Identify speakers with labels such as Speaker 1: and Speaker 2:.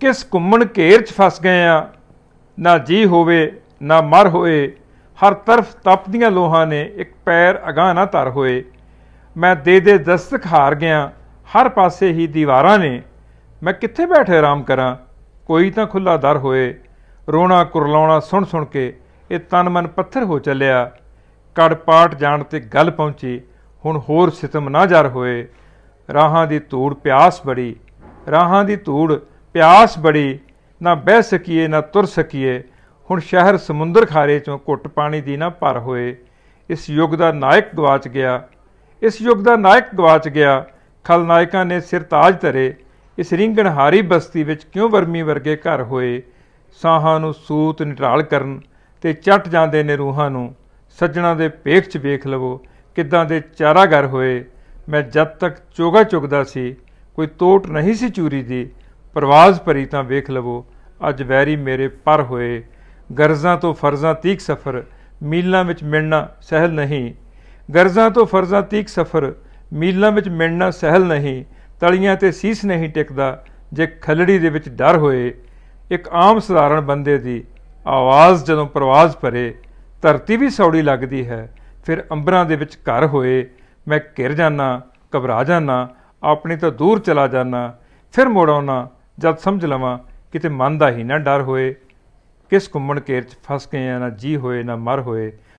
Speaker 1: ਕਿਸ ਘੁੰਮਣ ਘੇਰ 'ਚ ਫਸ ਗਏ ਆ ਨਾ ਜੀ ਹੋਵੇ ਨਾ ਮਰ ਹੋਏ ਹਰ ਤਰਫ ਤਪਦੀਆਂ ਲੋਹਾਂ ਨੇ ਇੱਕ ਪੈਰ ਅਗਾਹ ਨਾ ਧਰ ਹੋਏ ਮੈਂ ਦੇ ਦੇ ਦਸਤਕ ਹਾਰ ਗਿਆ ਹਰ ਪਾਸੇ ਹੀ ਦੀਵਾਰਾਂ ਨੇ ਮੈਂ ਕਿੱਥੇ ਬੈਠੇ ਆਰਾਮ ਕਰਾਂ ਕੋਈ ਤਾਂ ਖੁੱਲਾ ਦਰ ਹੋਏ ਰੋਣਾ ਕੁਰਲਾਉਣਾ ਸੁਣ ਸੁਣ ਕੇ ਇਹ ਤਨ ਮਨ ਪੱਥਰ ਹੋ ਚੱਲਿਆ ਕੜਪਾਟ ਜਾਣ ਤੇ ਗੱਲ ਪਹੁੰਚੀ ਹੁਣ ਹੋਰ ਸਿਤਮ ਨਾ ਜਰ ਹੋਏ ਰਾਹਾਂ ਦੀ ਧੂੜ ਪਿਆਸ ਬੜੀ ਰਾਹਾਂ ਦੀ ਧੂੜ ਪਿਆਸ ਬੜੀ ਨਾ ਬਹਿ ਸਕੀਏ ਨਾ ਤੁਰ ਸਕੀਏ ਹੁਣ ਸ਼ਹਿਰ ਸਮੁੰਦਰ ਖਾਰੇ ਚੋਂ ਘੁੱਟ ਪਾਣੀ ਦੀ ਨਾ ਭਰ ਹੋਏ ਇਸ ਯੁੱਗ ਦਾ ਨਾਇਕ ਗਵਾਚ ਗਿਆ ਇਸ ਯੁੱਗ ਦਾ ਨਾਇਕ ਗਵਾਚ ਗਿਆ ਖਲ ਨਾਇਕਾਂ ਨੇ ਸਿਰ ਤਾਜ ਧਰੇ ਇਸ ਰਿੰਗਣਹਾਰੀ ਬਸਤੀ ਵਿੱਚ ਕਿਉਂ ਵਰਮੀ ਵਰਗੇ ਘਰ ਹੋਏ ਸਾਹਾਂ ਨੂੰ ਸੂਤ ਨਿਟਰਾਲ ਕਰਨ ਤੇ ਚੱਟ ਜਾਂਦੇ ਨੇ ਰੂਹਾਂ ਨੂੰ ਸੱਜਣਾ ਦੇ ਪੇਖ 'ਚ ਵੇਖ ਲਵੋ ਕਿੱਦਾਂ ਦੇ ਚਾਰਾਗਰ ਹੋਏ ਮੈਂ ਜਦ ਤੱਕ ਚੋਗਾ ਚੁਗਦਾ ਸੀ ਕੋਈ ਤੋਟ ਨਹੀਂ ਸੀ ਚੂਰੀ ਦੀ ਪਰਵਾਜ਼ ਭਰੀ ਤਾਂ ਵੇਖ ਲਵੋ ਅੱਜ ਵੈਰੀ ਮੇਰੇ ਪਰ ਹੋਏ ਗਰਜ਼ਾਂ ਤੋਂ ਫਰਜ਼ਾਂ ਤੀਕ ਸਫਰ ਮੀਲਾਂ ਵਿੱਚ ਮਿਲਣਾ ਸਹਿਲ ਨਹੀਂ ਗਰਜ਼ਾਂ ਤੋਂ ਫਰਜ਼ਾਂ ਤੀਕ ਸਫਰ ਮੀਲਾਂ ਵਿੱਚ ਮਿਲਣਾ ਸਹਿਲ ਨਹੀਂ ਤਲੀਆਂ ਤੇ ਸੀਸ ਨਹੀਂ ਟਿਕਦਾ ਜੇ ਖਲੜੀ ਦੇ ਵਿੱਚ ਡਰ ਹੋਏ ਇੱਕ ਆਮ ਸਧਾਰਨ ਬੰਦੇ ਦੀ ਆਵਾਜ਼ ਜਦੋਂ ਪ੍ਰਵਾਜ਼ ਭਰੇ ਧਰਤੀ ਵੀ ਸੌੜੀ ਲੱਗਦੀ ਹੈ ਫਿਰ ਅੰਬਰਾਂ ਦੇ ਵਿੱਚ ਘਰ ਹੋਏ ਮੈਂ ਘਿਰ ਜਾਣਾ ਘਬਰਾ ਜਾਣਾ ਆਪਣੇ ਤੋਂ ਦੂਰ ਚਲਾ ਜਾਣਾ ਫਿਰ ਮੋੜਾਉਣਾ ਜਦ ਸਮਝ ਲਵਾਂ ਕਿਤੇ ਮਨ ਦਾ ਹੀ ਨਾ ਡਰ ਹੋਏ ਕਿਸ ਘੁੰਮਣ ਕੇਰ ਚ ਫਸ ਗਏ ਆ ਨਾ ਜੀ ਹੋਏ ਨਾ ਮਰ ਹੋਏ